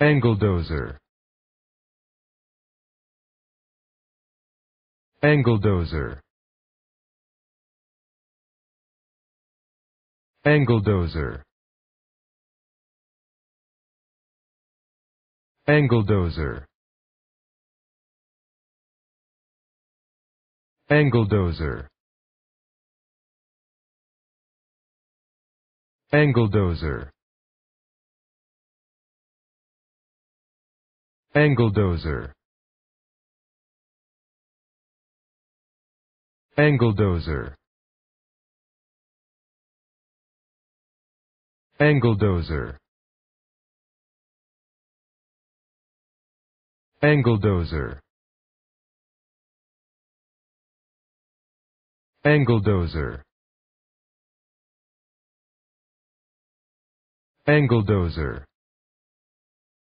Angle dozer. Angle dozer. Angle dozer. Angle dozer. Angle dozer. Angle dozer. Angle-dozer Angle-dozer Angle-dozer Angle-dozer Angle-dozer Angle-dozer